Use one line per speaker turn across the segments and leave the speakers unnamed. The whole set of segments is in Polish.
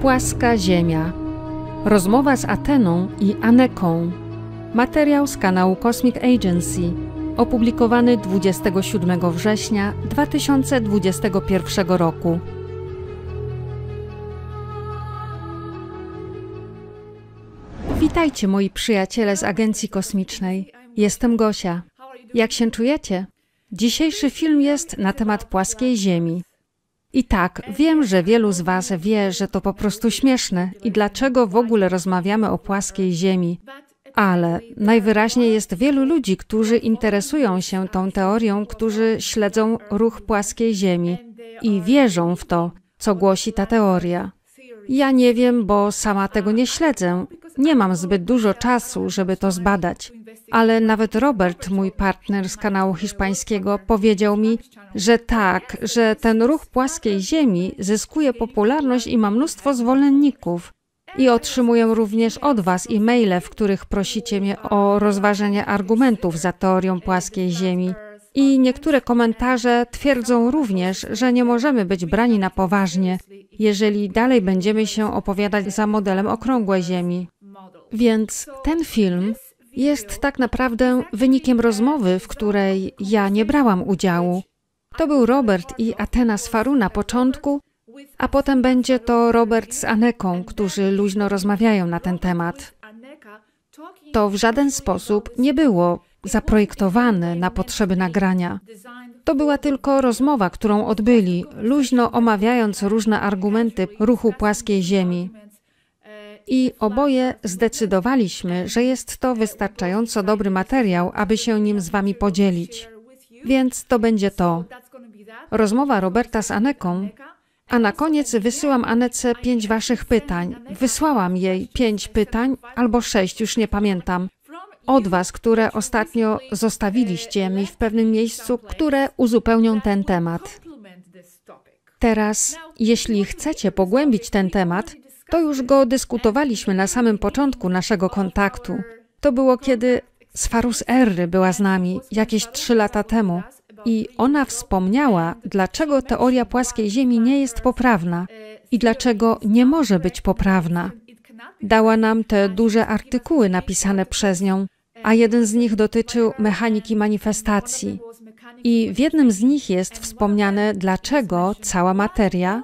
Płaska Ziemia. Rozmowa z Ateną i Aneką. Materiał z kanału Cosmic Agency, opublikowany 27 września 2021 roku. Witajcie moi przyjaciele z Agencji Kosmicznej. Jestem Gosia. Jak się czujecie? Dzisiejszy film jest na temat płaskiej Ziemi. I tak, wiem, że wielu z Was wie, że to po prostu śmieszne i dlaczego w ogóle rozmawiamy o płaskiej Ziemi. Ale najwyraźniej jest wielu ludzi, którzy interesują się tą teorią, którzy śledzą ruch płaskiej Ziemi i wierzą w to, co głosi ta teoria. Ja nie wiem, bo sama tego nie śledzę. Nie mam zbyt dużo czasu, żeby to zbadać. Ale nawet Robert, mój partner z kanału hiszpańskiego, powiedział mi, że tak, że ten ruch płaskiej ziemi zyskuje popularność i ma mnóstwo zwolenników. I otrzymuję również od Was e-maile, w których prosicie mnie o rozważenie argumentów za teorią płaskiej ziemi. I niektóre komentarze twierdzą również, że nie możemy być brani na poważnie, jeżeli dalej będziemy się opowiadać za modelem okrągłej Ziemi. Więc ten film jest tak naprawdę wynikiem rozmowy, w której ja nie brałam udziału. To był Robert i Atena z Faru na początku, a potem będzie to Robert z Aneką, którzy luźno rozmawiają na ten temat. To w żaden sposób nie było zaprojektowany na potrzeby nagrania. To była tylko rozmowa, którą odbyli, luźno omawiając różne argumenty ruchu płaskiej Ziemi. I oboje zdecydowaliśmy, że jest to wystarczająco dobry materiał, aby się nim z Wami podzielić. Więc to będzie to. Rozmowa Roberta z Aneką a na koniec wysyłam Anece pięć waszych pytań. Wysłałam jej pięć pytań albo sześć, już nie pamiętam od Was, które ostatnio zostawiliście mi w pewnym miejscu, które uzupełnią ten temat. Teraz, jeśli chcecie pogłębić ten temat, to już go dyskutowaliśmy na samym początku naszego kontaktu. To było kiedy Sfarus Erry była z nami jakieś trzy lata temu i ona wspomniała, dlaczego teoria płaskiej Ziemi nie jest poprawna i dlaczego nie może być poprawna. Dała nam te duże artykuły napisane przez nią, a jeden z nich dotyczył mechaniki manifestacji. I w jednym z nich jest wspomniane, dlaczego cała materia,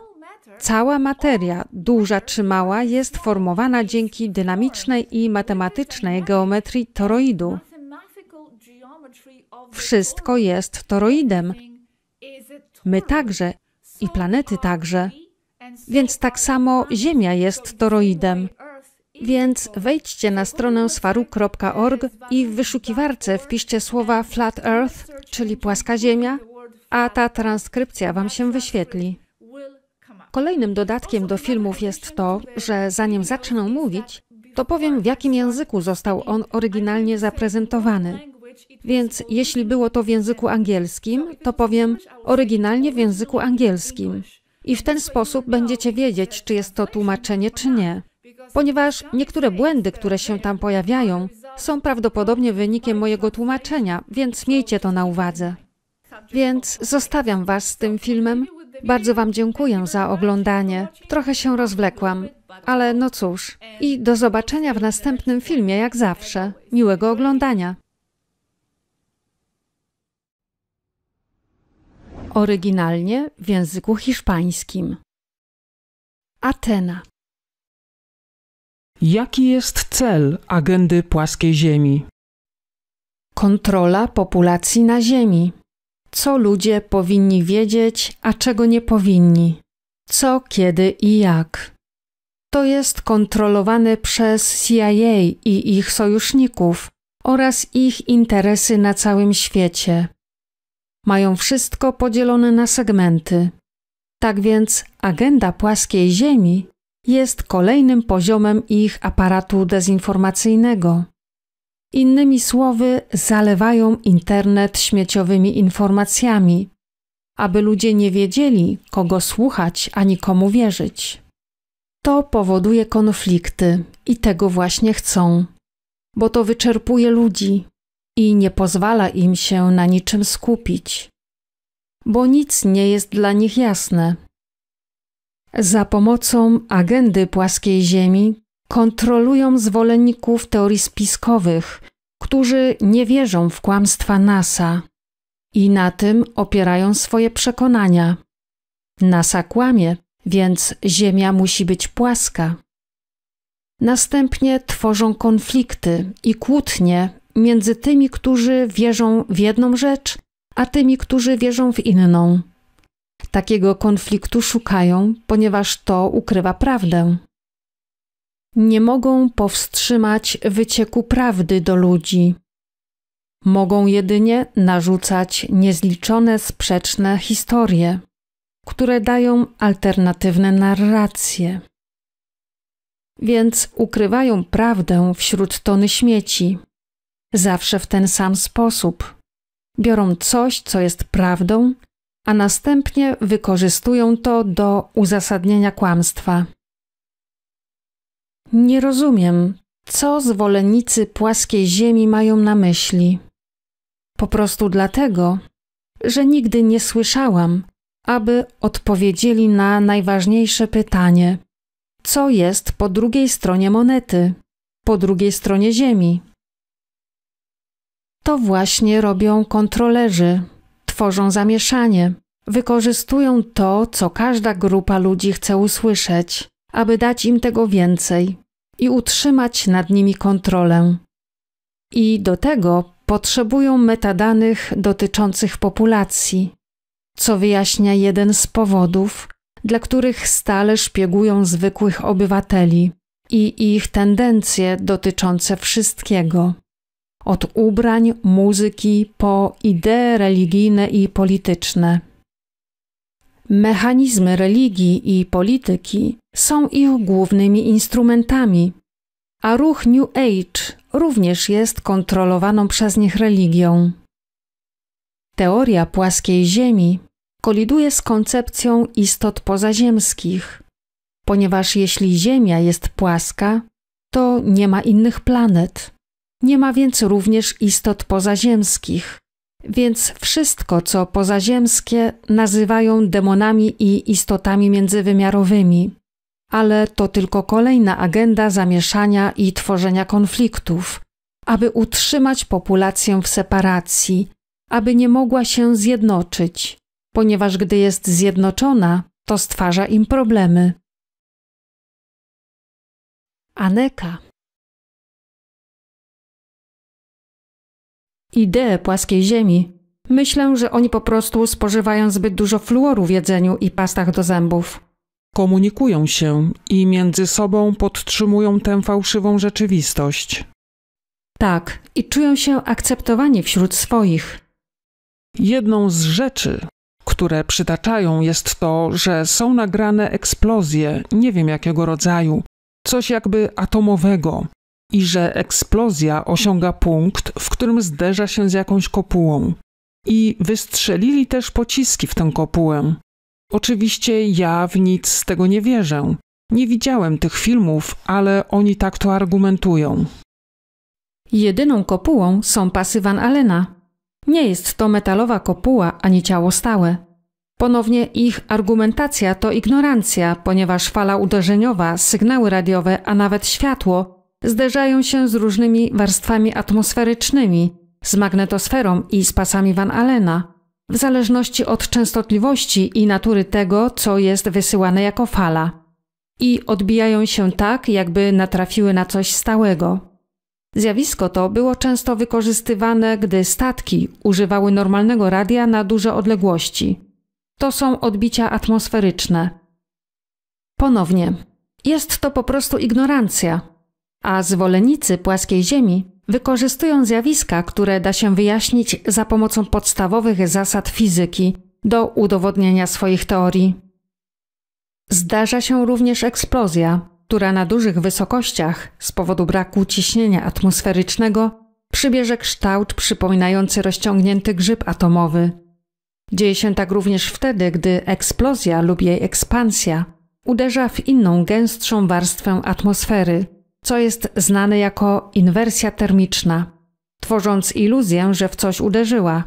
cała materia, duża czy mała, jest formowana dzięki dynamicznej i matematycznej geometrii toroidu. Wszystko jest toroidem. My także i planety także. Więc tak samo Ziemia jest toroidem. Więc wejdźcie na stronę swaru.org i w wyszukiwarce wpiszcie słowa Flat Earth, czyli płaska Ziemia, a ta transkrypcja Wam się wyświetli. Kolejnym dodatkiem do filmów jest to, że zanim zacznę mówić, to powiem w jakim języku został on oryginalnie zaprezentowany. Więc jeśli było to w języku angielskim, to powiem oryginalnie w języku angielskim. I w ten sposób będziecie wiedzieć, czy jest to tłumaczenie, czy nie ponieważ niektóre błędy, które się tam pojawiają, są prawdopodobnie wynikiem mojego tłumaczenia, więc miejcie to na uwadze. Więc zostawiam Was z tym filmem. Bardzo Wam dziękuję za oglądanie. Trochę się rozwlekłam, ale no cóż. I do zobaczenia w następnym filmie, jak zawsze. Miłego oglądania. Oryginalnie w języku hiszpańskim. Atena.
Jaki jest cel agendy płaskiej Ziemi?
Kontrola populacji na Ziemi. Co ludzie powinni wiedzieć, a czego nie powinni? Co, kiedy i jak? To jest kontrolowane przez CIA i ich sojuszników oraz ich interesy na całym świecie. Mają wszystko podzielone na segmenty. Tak więc agenda płaskiej Ziemi jest kolejnym poziomem ich aparatu dezinformacyjnego. Innymi słowy, zalewają internet śmieciowymi informacjami, aby ludzie nie wiedzieli, kogo słuchać ani komu wierzyć. To powoduje konflikty i tego właśnie chcą, bo to wyczerpuje ludzi i nie pozwala im się na niczym skupić, bo nic nie jest dla nich jasne za pomocą agendy płaskiej Ziemi kontrolują zwolenników teorii spiskowych, którzy nie wierzą w kłamstwa NASA i na tym opierają swoje przekonania. NASA kłamie, więc Ziemia musi być płaska. Następnie tworzą konflikty i kłótnie między tymi, którzy wierzą w jedną rzecz, a tymi, którzy wierzą w inną. Takiego konfliktu szukają, ponieważ to ukrywa prawdę. Nie mogą powstrzymać wycieku prawdy do ludzi. Mogą jedynie narzucać niezliczone sprzeczne historie, które dają alternatywne narracje. Więc ukrywają prawdę wśród tony śmieci, zawsze w ten sam sposób. Biorą coś, co jest prawdą, a następnie wykorzystują to do uzasadnienia kłamstwa. Nie rozumiem, co zwolennicy płaskiej Ziemi mają na myśli. Po prostu dlatego, że nigdy nie słyszałam, aby odpowiedzieli na najważniejsze pytanie: co jest po drugiej stronie monety, po drugiej stronie Ziemi? To właśnie robią kontrolerzy tworzą zamieszanie. Wykorzystują to, co każda grupa ludzi chce usłyszeć, aby dać im tego więcej i utrzymać nad nimi kontrolę. I do tego potrzebują metadanych dotyczących populacji, co wyjaśnia jeden z powodów, dla których stale szpiegują zwykłych obywateli i ich tendencje dotyczące wszystkiego od ubrań, muzyki po idee religijne i polityczne. Mechanizmy religii i polityki są ich głównymi instrumentami, a ruch New Age również jest kontrolowaną przez nich religią. Teoria płaskiej Ziemi koliduje z koncepcją istot pozaziemskich, ponieważ jeśli Ziemia jest płaska, to nie ma innych planet nie ma więc również istot pozaziemskich, więc wszystko, co pozaziemskie, nazywają demonami i istotami międzywymiarowymi. Ale to tylko kolejna agenda zamieszania i tworzenia konfliktów, aby utrzymać populację w separacji, aby nie mogła się zjednoczyć, ponieważ gdy jest
zjednoczona, to stwarza im problemy. Aneka
ideę płaskiej ziemi, myślę, że oni po prostu spożywają zbyt dużo fluoru w
jedzeniu i pastach do zębów. Komunikują się i między sobą podtrzymują tę fałszywą rzeczywistość. Tak, i czują się akceptowani wśród swoich. Jedną z rzeczy, które przytaczają, jest to, że są nagrane eksplozje, nie wiem jakiego rodzaju, coś jakby atomowego i że eksplozja osiąga punkt, w którym zderza się z jakąś kopułą. I wystrzelili też pociski w tę kopułę. Oczywiście ja w nic z tego nie wierzę. Nie widziałem tych filmów, ale oni tak to argumentują.
Jedyną kopułą są pasy Van Allena. Nie jest to metalowa kopuła ani ciało stałe. Ponownie ich argumentacja to ignorancja, ponieważ fala uderzeniowa, sygnały radiowe, a nawet światło zderzają się z różnymi warstwami atmosferycznymi, z magnetosferą i z pasami Van Allena, w zależności od częstotliwości i natury tego, co jest wysyłane jako fala, i odbijają się tak, jakby natrafiły na coś stałego. Zjawisko to było często wykorzystywane, gdy statki używały normalnego radia na duże odległości. To są odbicia atmosferyczne. Ponownie, jest to po prostu ignorancja, a zwolennicy płaskiej Ziemi wykorzystują zjawiska, które da się wyjaśnić za pomocą podstawowych zasad fizyki do udowodnienia swoich teorii. Zdarza się również eksplozja, która na dużych wysokościach z powodu braku ciśnienia atmosferycznego przybierze kształt przypominający rozciągnięty grzyb atomowy. Dzieje się tak również wtedy, gdy eksplozja lub jej ekspansja uderza w inną gęstszą warstwę atmosfery co jest znane jako inwersja termiczna, tworząc iluzję, że w coś uderzyła.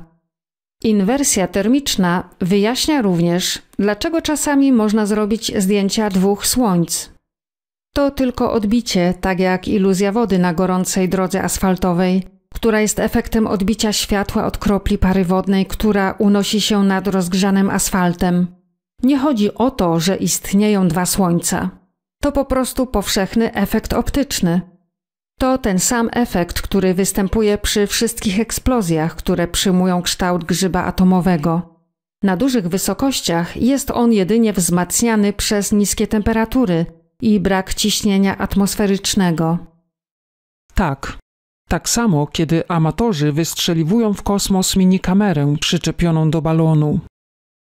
Inwersja termiczna wyjaśnia również, dlaczego czasami można zrobić zdjęcia dwóch słońc. To tylko odbicie, tak jak iluzja wody na gorącej drodze asfaltowej, która jest efektem odbicia światła od kropli pary wodnej, która unosi się nad rozgrzanym asfaltem. Nie chodzi o to, że istnieją dwa słońca. To po prostu powszechny efekt optyczny. To ten sam efekt, który występuje przy wszystkich eksplozjach, które przyjmują kształt grzyba atomowego. Na dużych wysokościach jest on jedynie wzmacniany przez niskie temperatury i brak ciśnienia atmosferycznego.
Tak. Tak samo, kiedy amatorzy wystrzeliwują w kosmos minikamerę przyczepioną do balonu.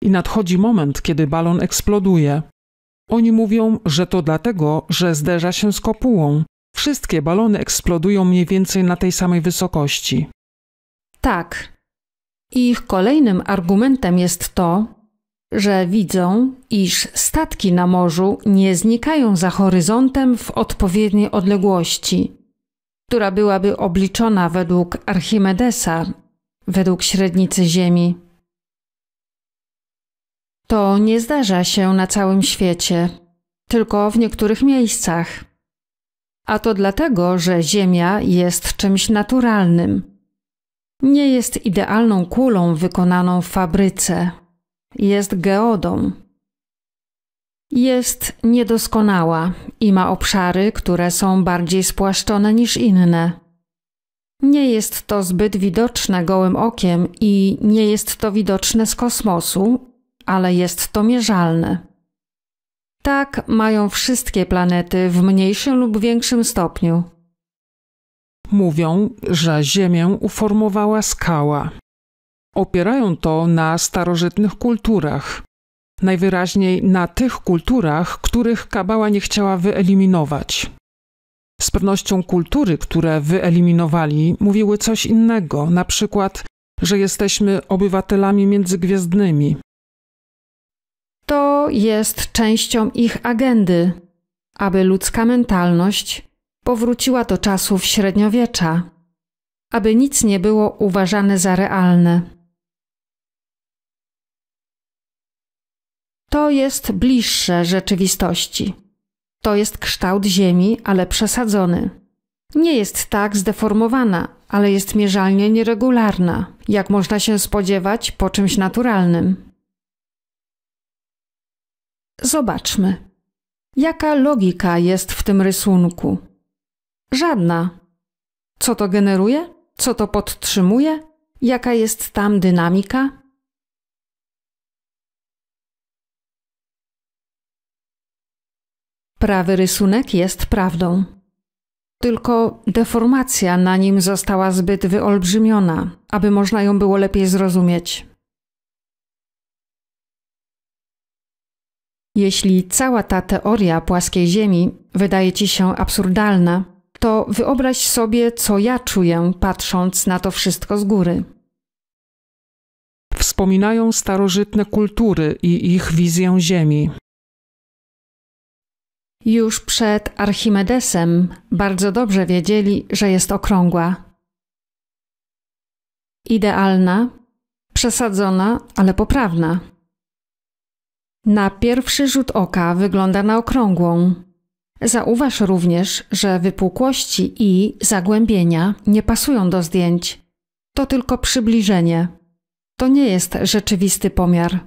I nadchodzi moment, kiedy balon eksploduje, oni mówią, że to dlatego, że zderza się z kopułą. Wszystkie balony eksplodują mniej więcej na tej samej wysokości.
Tak. Ich kolejnym argumentem jest to, że widzą, iż statki na morzu nie znikają za horyzontem w odpowiedniej odległości, która byłaby obliczona według Archimedesa, według średnicy Ziemi. To nie zdarza się na całym świecie, tylko w niektórych miejscach. A to dlatego, że Ziemia jest czymś naturalnym. Nie jest idealną kulą wykonaną w fabryce. Jest geodą. Jest niedoskonała i ma obszary, które są bardziej spłaszczone niż inne. Nie jest to zbyt widoczne gołym okiem i nie jest to widoczne z kosmosu ale jest to mierzalne. Tak mają wszystkie planety w mniejszym lub
większym stopniu. Mówią, że Ziemię uformowała skała. Opierają to na starożytnych kulturach. Najwyraźniej na tych kulturach, których Kabała nie chciała wyeliminować. Z pewnością kultury, które wyeliminowali, mówiły coś innego, na przykład, że jesteśmy obywatelami międzygwiezdnymi,
to jest częścią ich agendy, aby ludzka mentalność powróciła do czasów średniowiecza, aby nic nie było uważane za realne. To jest bliższe rzeczywistości. To jest kształt Ziemi, ale przesadzony. Nie jest tak zdeformowana, ale jest mierzalnie nieregularna, jak można się spodziewać po czymś naturalnym. Zobaczmy. Jaka logika jest w tym rysunku? Żadna. Co to generuje? Co to podtrzymuje? Jaka jest tam dynamika? Prawy rysunek jest prawdą. Tylko deformacja na nim została zbyt wyolbrzymiona, aby można ją było lepiej zrozumieć. Jeśli cała ta teoria płaskiej Ziemi wydaje ci się absurdalna, to wyobraź sobie, co ja czuję, patrząc na to wszystko z góry.
Wspominają starożytne kultury i ich wizję Ziemi. Już przed Archimedesem
bardzo dobrze wiedzieli, że jest okrągła. Idealna, przesadzona, ale poprawna. Na pierwszy rzut oka wygląda na okrągłą. Zauważ również, że wypukłości i zagłębienia nie pasują do zdjęć. To tylko przybliżenie. To nie jest rzeczywisty pomiar.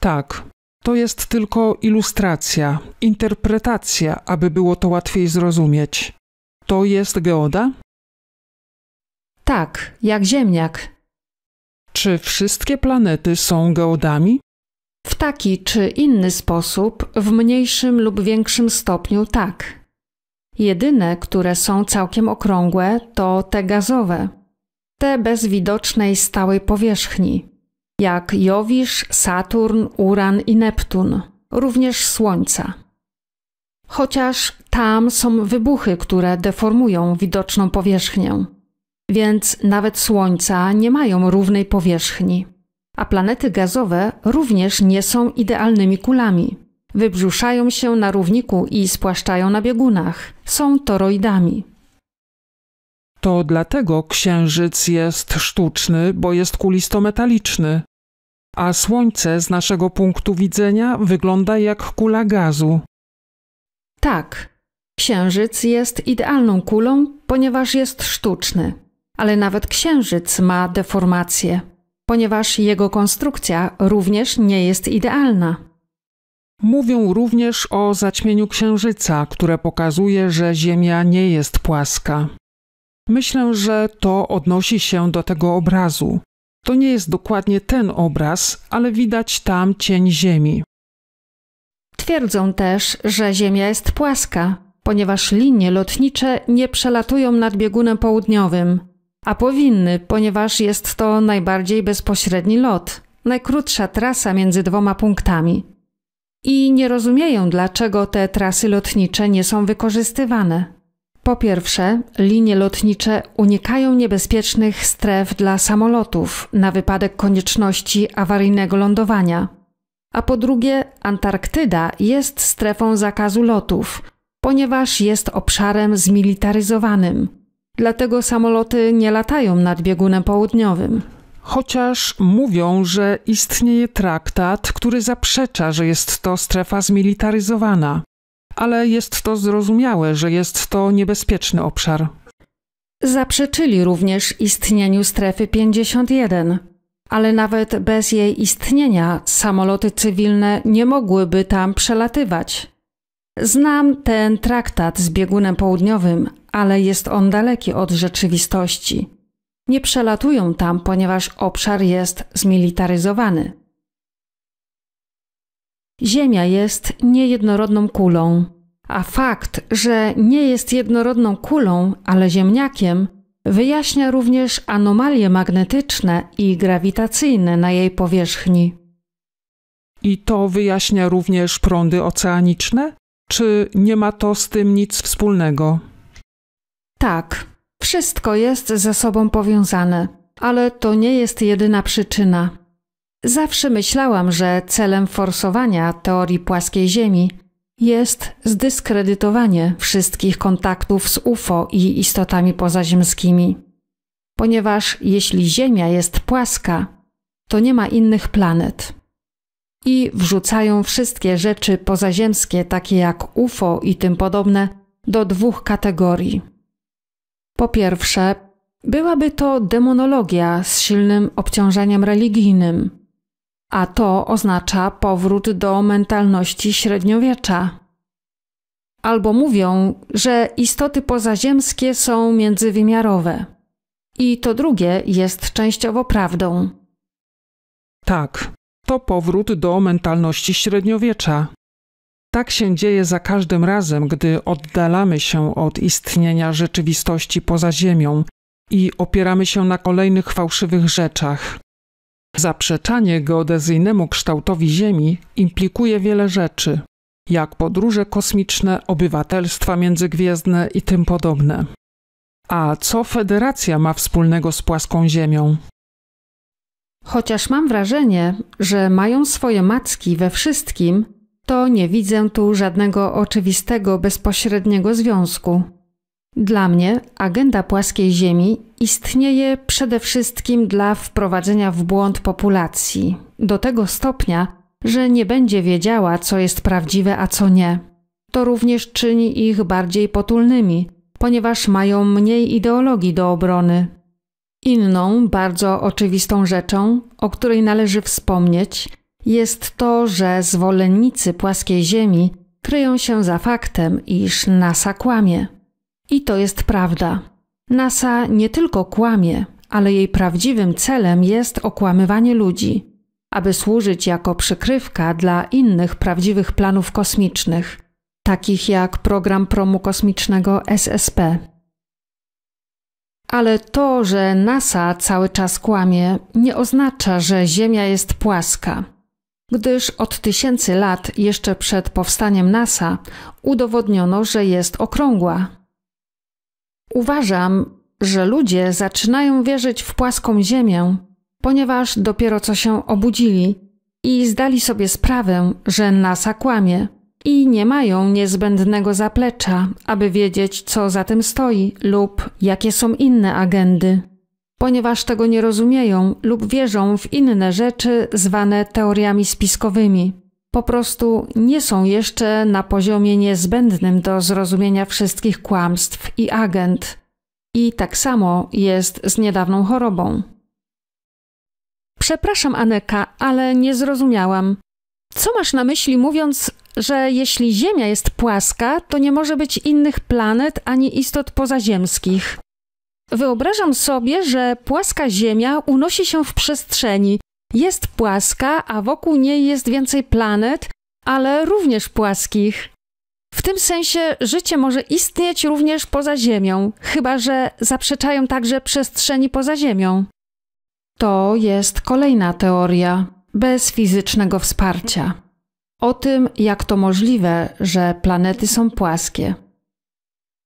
Tak, to jest tylko ilustracja, interpretacja, aby było to łatwiej zrozumieć. To jest geoda? Tak, jak ziemniak. Czy wszystkie planety są geodami?
W taki czy inny sposób, w mniejszym lub większym stopniu tak. Jedyne, które są całkiem okrągłe, to te gazowe. Te bez widocznej stałej powierzchni, jak Jowisz, Saturn, Uran i Neptun, również Słońca. Chociaż tam są wybuchy, które deformują widoczną powierzchnię, więc nawet Słońca nie mają równej powierzchni. A planety gazowe również nie są idealnymi kulami. Wybrzuszają się na równiku i spłaszczają na biegunach. Są toroidami.
To dlatego Księżyc jest sztuczny, bo jest kulistometaliczny. A Słońce z naszego punktu widzenia wygląda jak kula gazu. Tak,
Księżyc jest idealną kulą, ponieważ jest sztuczny. Ale nawet Księżyc ma deformację ponieważ jego konstrukcja również nie jest idealna.
Mówią również o zaćmieniu Księżyca, które pokazuje, że Ziemia nie jest płaska. Myślę, że to odnosi się do tego obrazu. To nie jest dokładnie ten obraz, ale widać tam cień Ziemi.
Twierdzą też, że Ziemia jest płaska, ponieważ linie lotnicze nie przelatują nad biegunem południowym. A powinny, ponieważ jest to najbardziej bezpośredni lot, najkrótsza trasa między dwoma punktami. I nie rozumieją, dlaczego te trasy lotnicze nie są wykorzystywane. Po pierwsze, linie lotnicze unikają niebezpiecznych stref dla samolotów na wypadek konieczności awaryjnego lądowania. A po drugie, Antarktyda jest strefą zakazu lotów, ponieważ jest obszarem zmilitaryzowanym Dlatego samoloty nie latają nad biegunem południowym.
Chociaż mówią, że istnieje traktat, który zaprzecza, że jest to strefa zmilitaryzowana, ale jest to zrozumiałe, że jest to niebezpieczny obszar.
Zaprzeczyli również istnieniu strefy 51, ale nawet bez jej istnienia samoloty cywilne nie mogłyby tam przelatywać. Znam ten traktat z biegunem południowym, ale jest on daleki od rzeczywistości. Nie przelatują tam, ponieważ obszar jest zmilitaryzowany. Ziemia jest niejednorodną kulą, a fakt, że nie jest jednorodną kulą, ale ziemniakiem, wyjaśnia również anomalie magnetyczne i grawitacyjne na jej powierzchni.
I to wyjaśnia również prądy oceaniczne? Czy nie ma to z tym nic wspólnego?
Tak, wszystko jest ze sobą powiązane, ale to nie jest jedyna przyczyna. Zawsze myślałam, że celem forsowania teorii płaskiej Ziemi jest zdyskredytowanie wszystkich kontaktów z UFO i istotami pozaziemskimi. Ponieważ jeśli Ziemia jest płaska, to nie ma innych planet. I wrzucają wszystkie rzeczy pozaziemskie, takie jak UFO i tym podobne, do dwóch kategorii. Po pierwsze, byłaby to demonologia z silnym obciążeniem religijnym, a to oznacza powrót do mentalności średniowiecza. Albo mówią, że istoty pozaziemskie są międzywymiarowe. I to drugie jest częściowo prawdą.
Tak, to powrót do mentalności średniowiecza, tak się dzieje za każdym razem, gdy oddalamy się od istnienia rzeczywistości poza Ziemią i opieramy się na kolejnych fałszywych rzeczach. Zaprzeczanie geodezyjnemu kształtowi Ziemi implikuje wiele rzeczy, jak podróże kosmiczne, obywatelstwa międzygwiezdne i tym podobne. A co Federacja ma wspólnego z płaską Ziemią?
Chociaż mam wrażenie, że mają swoje macki we wszystkim, to nie widzę tu żadnego oczywistego, bezpośredniego związku. Dla mnie agenda płaskiej Ziemi istnieje przede wszystkim dla wprowadzenia w błąd populacji, do tego stopnia, że nie będzie wiedziała, co jest prawdziwe, a co nie. To również czyni ich bardziej potulnymi, ponieważ mają mniej ideologii do obrony. Inną, bardzo oczywistą rzeczą, o której należy wspomnieć, jest to, że zwolennicy płaskiej Ziemi kryją się za faktem, iż NASA kłamie. I to jest prawda. NASA nie tylko kłamie, ale jej prawdziwym celem jest okłamywanie ludzi, aby służyć jako przykrywka dla innych prawdziwych planów kosmicznych, takich jak program promu kosmicznego SSP. Ale to, że NASA cały czas kłamie, nie oznacza, że Ziemia jest płaska gdyż od tysięcy lat, jeszcze przed powstaniem NASA, udowodniono, że jest okrągła. Uważam, że ludzie zaczynają wierzyć w płaską Ziemię, ponieważ dopiero co się obudzili i zdali sobie sprawę, że NASA kłamie i nie mają niezbędnego zaplecza, aby wiedzieć, co za tym stoi lub jakie są inne agendy ponieważ tego nie rozumieją lub wierzą w inne rzeczy zwane teoriami spiskowymi. Po prostu nie są jeszcze na poziomie niezbędnym do zrozumienia wszystkich kłamstw i agent. I tak samo jest z niedawną chorobą. Przepraszam, Aneka, ale nie zrozumiałam. Co masz na myśli, mówiąc, że jeśli Ziemia jest płaska, to nie może być innych planet ani istot pozaziemskich? Wyobrażam sobie, że płaska Ziemia unosi się w przestrzeni. Jest płaska, a wokół niej jest więcej planet, ale również płaskich. W tym sensie życie może istnieć również poza Ziemią, chyba że zaprzeczają także przestrzeni poza Ziemią. To jest kolejna teoria bez fizycznego wsparcia. O tym, jak to możliwe, że planety są płaskie.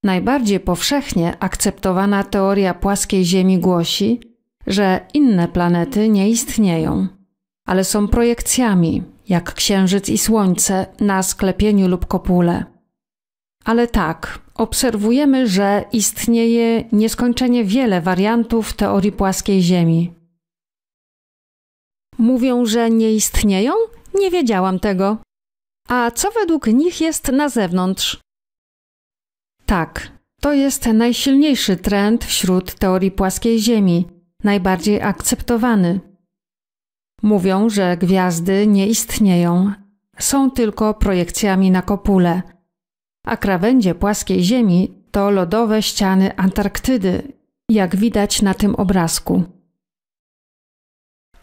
Najbardziej powszechnie akceptowana teoria płaskiej Ziemi głosi, że inne planety nie istnieją, ale są projekcjami, jak Księżyc i Słońce, na sklepieniu lub kopule. Ale tak, obserwujemy, że istnieje nieskończenie wiele wariantów teorii płaskiej Ziemi. Mówią, że nie istnieją? Nie wiedziałam tego. A co według nich jest na zewnątrz? Tak, to jest najsilniejszy trend wśród teorii płaskiej Ziemi, najbardziej akceptowany. Mówią, że gwiazdy nie istnieją, są tylko projekcjami na kopule, a krawędzie płaskiej Ziemi to lodowe ściany Antarktydy, jak widać na tym obrazku.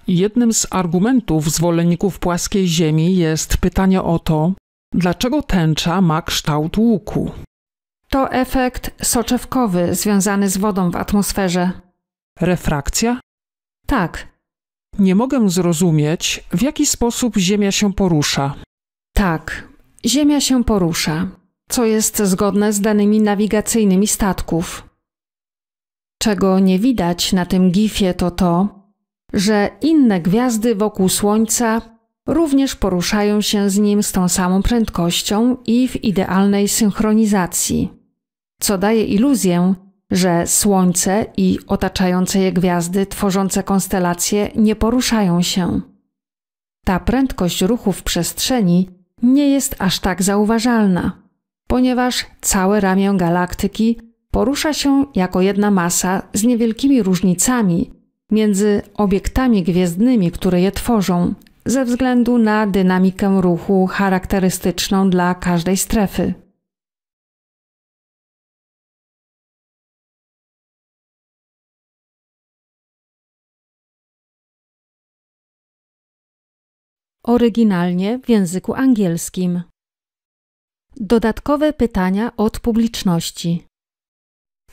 Jednym z argumentów zwolenników płaskiej Ziemi jest pytanie o to, dlaczego tęcza ma kształt łuku. To efekt soczewkowy związany z wodą w atmosferze. Refrakcja? Tak. Nie mogę zrozumieć, w jaki sposób Ziemia się porusza. Tak, Ziemia się porusza, co jest zgodne z
danymi nawigacyjnymi statków. Czego nie widać na tym gifie to to, że inne gwiazdy wokół Słońca również poruszają się z nim z tą samą prędkością i w idealnej synchronizacji co daje iluzję, że Słońce i otaczające je gwiazdy tworzące konstelacje nie poruszają się. Ta prędkość ruchu w przestrzeni nie jest aż tak zauważalna, ponieważ całe ramię galaktyki porusza się jako jedna masa z niewielkimi różnicami między obiektami gwiezdnymi, które je tworzą, ze względu na dynamikę
ruchu charakterystyczną dla każdej strefy. oryginalnie
w języku angielskim. Dodatkowe pytania od publiczności.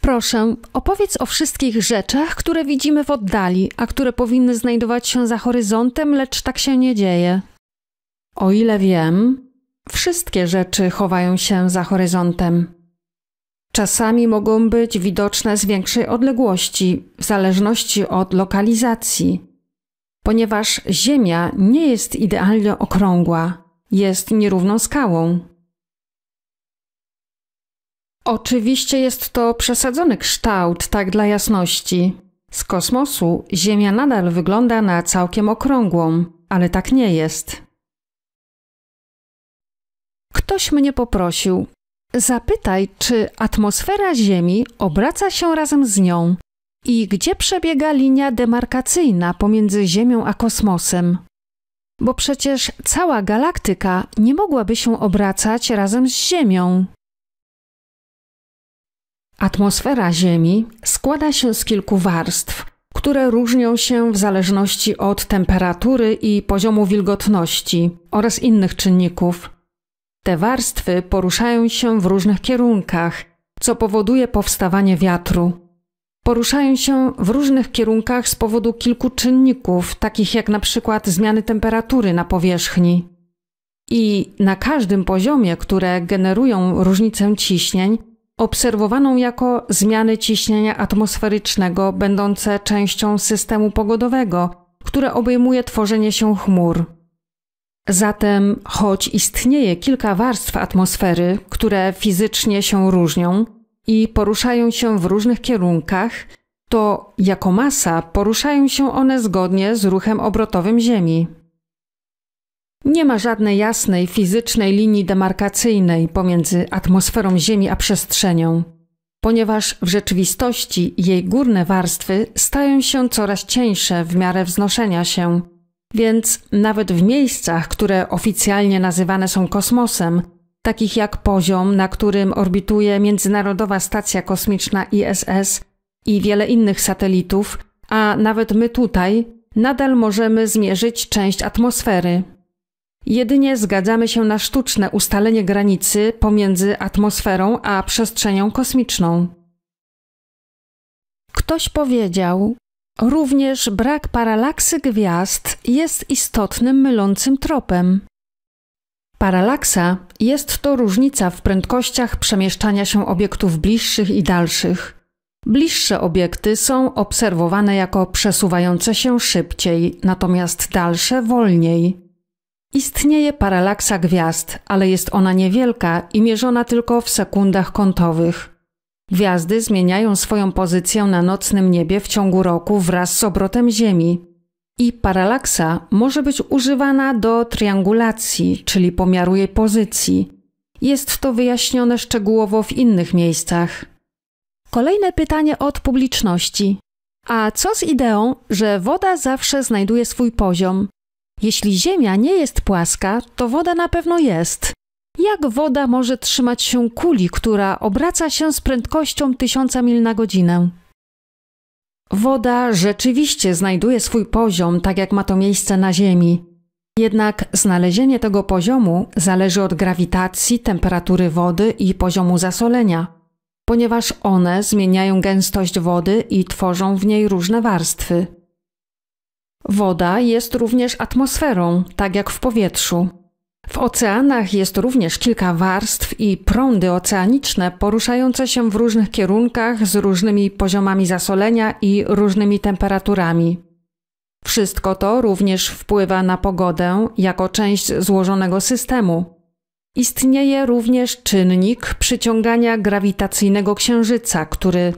Proszę, opowiedz o wszystkich rzeczach, które widzimy w oddali, a które powinny znajdować się za horyzontem, lecz tak się nie dzieje. O ile wiem, wszystkie rzeczy chowają się za horyzontem. Czasami mogą być widoczne z większej odległości, w zależności od lokalizacji ponieważ Ziemia nie jest idealnie okrągła, jest nierówną skałą. Oczywiście jest to przesadzony kształt, tak dla jasności. Z kosmosu Ziemia nadal wygląda na całkiem okrągłą, ale tak nie jest. Ktoś mnie poprosił: Zapytaj, czy atmosfera Ziemi obraca się razem z nią, i gdzie przebiega linia demarkacyjna pomiędzy Ziemią a kosmosem? Bo przecież cała galaktyka nie mogłaby się obracać razem z Ziemią. Atmosfera Ziemi składa się z kilku warstw, które różnią się w zależności od temperatury i poziomu wilgotności oraz innych czynników. Te warstwy poruszają się w różnych kierunkach, co powoduje powstawanie wiatru poruszają się w różnych kierunkach z powodu kilku czynników, takich jak na przykład zmiany temperatury na powierzchni. I na każdym poziomie, które generują różnicę ciśnień, obserwowaną jako zmiany ciśnienia atmosferycznego będące częścią systemu pogodowego, które obejmuje tworzenie się chmur. Zatem, choć istnieje kilka warstw atmosfery, które fizycznie się różnią, i poruszają się w różnych kierunkach, to jako masa poruszają się one zgodnie z ruchem obrotowym Ziemi. Nie ma żadnej jasnej fizycznej linii demarkacyjnej pomiędzy atmosferą Ziemi a przestrzenią, ponieważ w rzeczywistości jej górne warstwy stają się coraz cieńsze w miarę wznoszenia się, więc nawet w miejscach, które oficjalnie nazywane są kosmosem, takich jak poziom, na którym orbituje Międzynarodowa Stacja Kosmiczna ISS i wiele innych satelitów, a nawet my tutaj, nadal możemy zmierzyć część atmosfery. Jedynie zgadzamy się na sztuczne ustalenie granicy pomiędzy atmosferą a przestrzenią kosmiczną. Ktoś powiedział, również brak paralaksy gwiazd jest istotnym mylącym tropem. Paralaksa jest to różnica w prędkościach przemieszczania się obiektów bliższych i dalszych. Bliższe obiekty są obserwowane jako przesuwające się szybciej, natomiast dalsze wolniej. Istnieje paralaksa gwiazd, ale jest ona niewielka i mierzona tylko w sekundach kątowych. Gwiazdy zmieniają swoją pozycję na nocnym niebie w ciągu roku wraz z obrotem Ziemi i paralaksa może być używana do triangulacji, czyli pomiaru jej pozycji. Jest to wyjaśnione szczegółowo w innych miejscach. Kolejne pytanie od publiczności. A co z ideą, że woda zawsze znajduje swój poziom? Jeśli Ziemia nie jest płaska, to woda na pewno jest. Jak woda może trzymać się kuli, która obraca się z prędkością tysiąca mil na godzinę? Woda rzeczywiście znajduje swój poziom, tak jak ma to miejsce na Ziemi. Jednak znalezienie tego poziomu zależy od grawitacji, temperatury wody i poziomu zasolenia, ponieważ one zmieniają gęstość wody i tworzą w niej różne warstwy. Woda jest również atmosferą, tak jak w powietrzu. W oceanach jest również kilka warstw i prądy oceaniczne poruszające się w różnych kierunkach z różnymi poziomami zasolenia i różnymi temperaturami. Wszystko to również wpływa na pogodę jako część złożonego systemu. Istnieje również czynnik przyciągania grawitacyjnego księżyca, który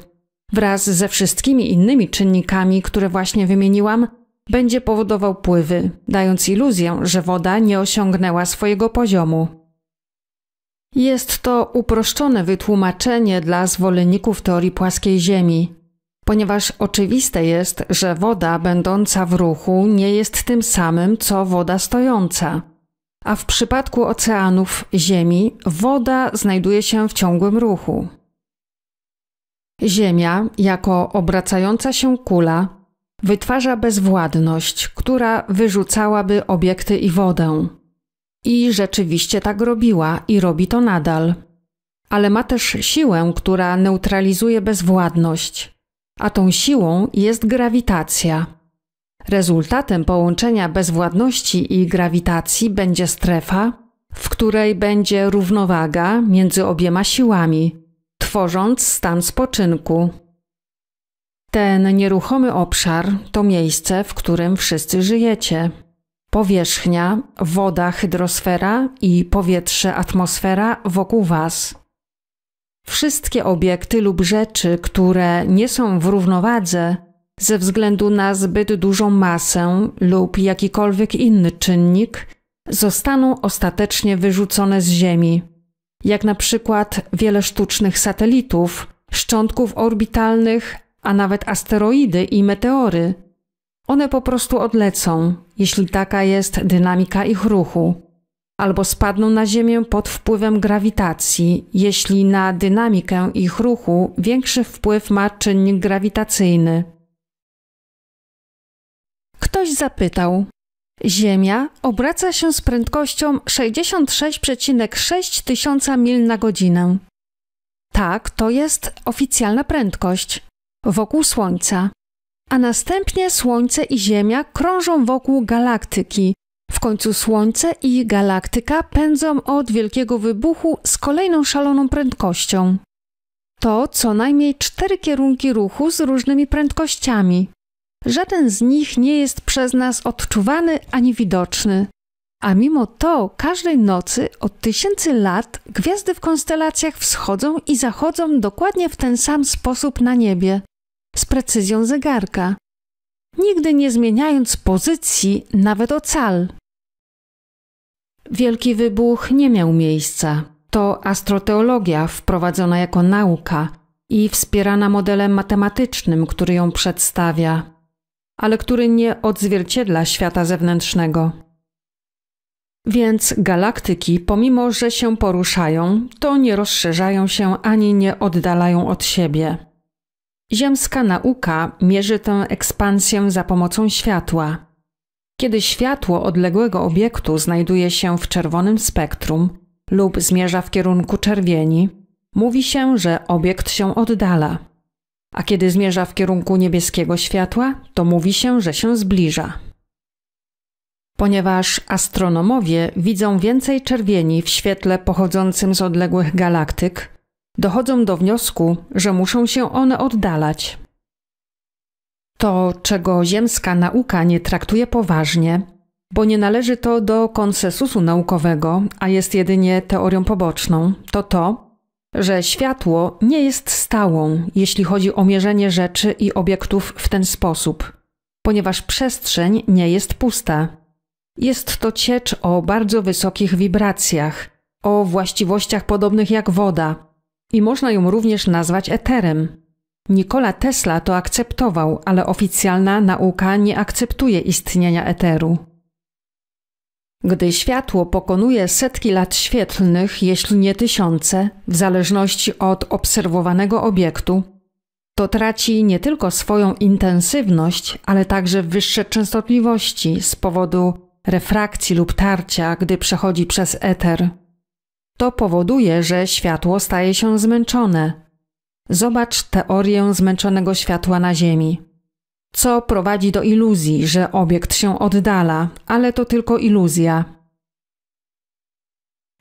wraz ze wszystkimi innymi czynnikami, które właśnie wymieniłam, będzie powodował pływy, dając iluzję, że woda nie osiągnęła swojego poziomu. Jest to uproszczone wytłumaczenie dla zwolenników teorii płaskiej Ziemi, ponieważ oczywiste jest, że woda będąca w ruchu nie jest tym samym co woda stojąca. A w przypadku oceanów Ziemi woda znajduje się w ciągłym ruchu. Ziemia, jako obracająca się kula, Wytwarza bezwładność, która wyrzucałaby obiekty i wodę. I rzeczywiście tak robiła i robi to nadal. Ale ma też siłę, która neutralizuje bezwładność, a tą siłą jest grawitacja. Rezultatem połączenia bezwładności i grawitacji będzie strefa, w której będzie równowaga między obiema siłami, tworząc stan spoczynku. Ten nieruchomy obszar to miejsce, w którym wszyscy żyjecie. Powierzchnia, woda, hydrosfera i powietrze, atmosfera wokół Was. Wszystkie obiekty lub rzeczy, które nie są w równowadze ze względu na zbyt dużą masę lub jakikolwiek inny czynnik, zostaną ostatecznie wyrzucone z Ziemi, jak na przykład wiele sztucznych satelitów, szczątków orbitalnych, a nawet asteroidy i meteory. One po prostu odlecą, jeśli taka jest dynamika ich ruchu, albo spadną na Ziemię pod wpływem grawitacji, jeśli na dynamikę ich ruchu większy wpływ ma czynnik grawitacyjny. Ktoś zapytał: Ziemia obraca się z prędkością 66,6 tysiąca mil na godzinę. Tak, to jest oficjalna prędkość wokół Słońca, a następnie Słońce i Ziemia krążą wokół galaktyki. W końcu Słońce i galaktyka pędzą od wielkiego wybuchu z kolejną szaloną prędkością. To co najmniej cztery kierunki ruchu z różnymi prędkościami. Żaden z nich nie jest przez nas odczuwany ani widoczny. A mimo to każdej nocy od tysięcy lat gwiazdy w konstelacjach wschodzą i zachodzą dokładnie w ten sam sposób na niebie z precyzją zegarka, nigdy nie zmieniając pozycji nawet o cal. Wielki wybuch nie miał miejsca. To astroteologia wprowadzona jako nauka i wspierana modelem matematycznym, który ją przedstawia, ale który nie odzwierciedla świata zewnętrznego. Więc galaktyki, pomimo że się poruszają, to nie rozszerzają się ani nie oddalają od siebie. Ziemska nauka mierzy tę ekspansję za pomocą światła. Kiedy światło odległego obiektu znajduje się w czerwonym spektrum lub zmierza w kierunku czerwieni, mówi się, że obiekt się oddala. A kiedy zmierza w kierunku niebieskiego światła, to mówi się, że się zbliża. Ponieważ astronomowie widzą więcej czerwieni w świetle pochodzącym z odległych galaktyk, dochodzą do wniosku, że muszą się one oddalać. To, czego ziemska nauka nie traktuje poważnie, bo nie należy to do konsensusu naukowego, a jest jedynie teorią poboczną, to to, że światło nie jest stałą, jeśli chodzi o mierzenie rzeczy i obiektów w ten sposób, ponieważ przestrzeń nie jest pusta. Jest to ciecz o bardzo wysokich wibracjach, o właściwościach podobnych jak woda, i można ją również nazwać eterem. Nikola Tesla to akceptował, ale oficjalna nauka nie akceptuje istnienia eteru. Gdy światło pokonuje setki lat świetlnych, jeśli nie tysiące, w zależności od obserwowanego obiektu, to traci nie tylko swoją intensywność, ale także wyższe częstotliwości z powodu refrakcji lub tarcia, gdy przechodzi przez eter. To powoduje, że światło staje się zmęczone. Zobacz teorię zmęczonego światła na Ziemi. Co prowadzi do iluzji, że obiekt się oddala, ale to tylko iluzja.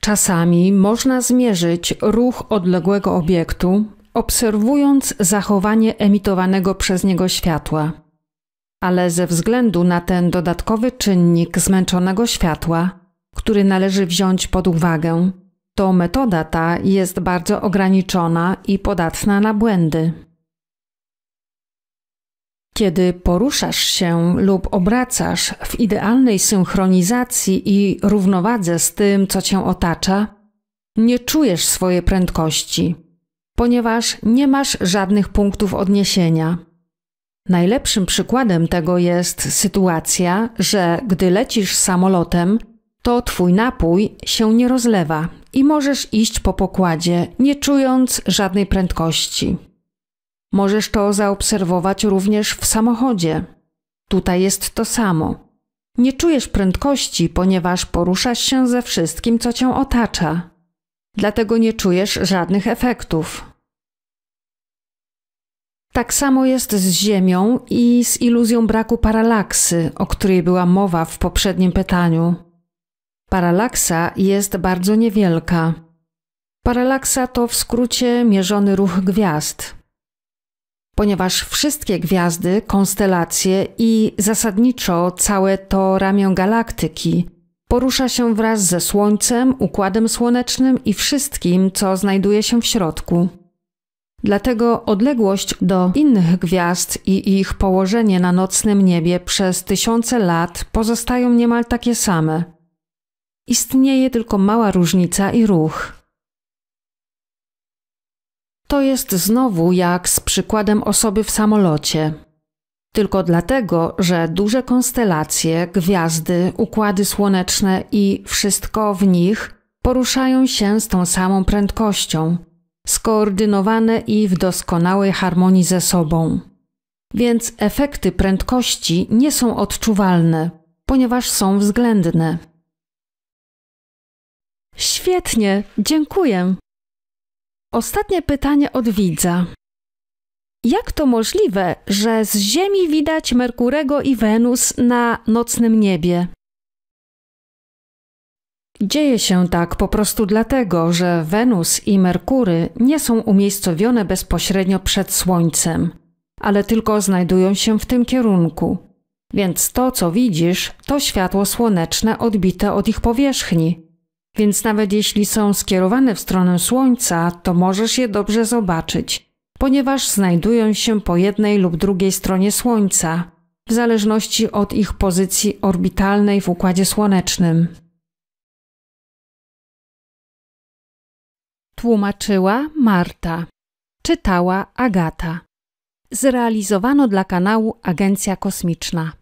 Czasami można zmierzyć ruch odległego obiektu, obserwując zachowanie emitowanego przez niego światła. Ale ze względu na ten dodatkowy czynnik zmęczonego światła, który należy wziąć pod uwagę, to metoda ta jest bardzo ograniczona i podatna na błędy. Kiedy poruszasz się lub obracasz w idealnej synchronizacji i równowadze z tym, co cię otacza, nie czujesz swojej prędkości, ponieważ nie masz żadnych punktów odniesienia. Najlepszym przykładem tego jest sytuacja, że gdy lecisz samolotem, to twój napój się nie rozlewa i możesz iść po pokładzie, nie czując żadnej prędkości. Możesz to zaobserwować również w samochodzie. Tutaj jest to samo. Nie czujesz prędkości, ponieważ poruszasz się ze wszystkim, co cię otacza. Dlatego nie czujesz żadnych efektów. Tak samo jest z Ziemią i z iluzją braku paralaksy, o której była mowa w poprzednim pytaniu. Paralaksa jest bardzo niewielka. Paralaksa to w skrócie mierzony ruch gwiazd. Ponieważ wszystkie gwiazdy, konstelacje i zasadniczo całe to ramię galaktyki porusza się wraz ze Słońcem, Układem Słonecznym i wszystkim, co znajduje się w środku. Dlatego odległość do innych gwiazd i ich położenie na nocnym niebie przez tysiące lat pozostają niemal takie same. Istnieje tylko mała różnica i ruch. To jest znowu jak z przykładem osoby w samolocie. Tylko dlatego, że duże konstelacje, gwiazdy, układy słoneczne i wszystko w nich poruszają się z tą samą prędkością, skoordynowane i w doskonałej harmonii ze sobą. Więc efekty prędkości nie są odczuwalne, ponieważ są względne. Świetnie, dziękuję. Ostatnie pytanie od widza. Jak to możliwe, że z Ziemi widać Merkurego i Wenus na nocnym niebie? Dzieje się tak po prostu dlatego, że Wenus i Merkury nie są umiejscowione bezpośrednio przed Słońcem, ale tylko znajdują się w tym kierunku. Więc to, co widzisz, to światło słoneczne odbite od ich powierzchni, więc nawet jeśli są skierowane w stronę Słońca, to możesz je dobrze zobaczyć, ponieważ znajdują się po jednej lub drugiej stronie Słońca, w zależności od ich pozycji orbitalnej w Układzie Słonecznym. Tłumaczyła Marta. Czytała Agata. Zrealizowano dla kanału Agencja Kosmiczna.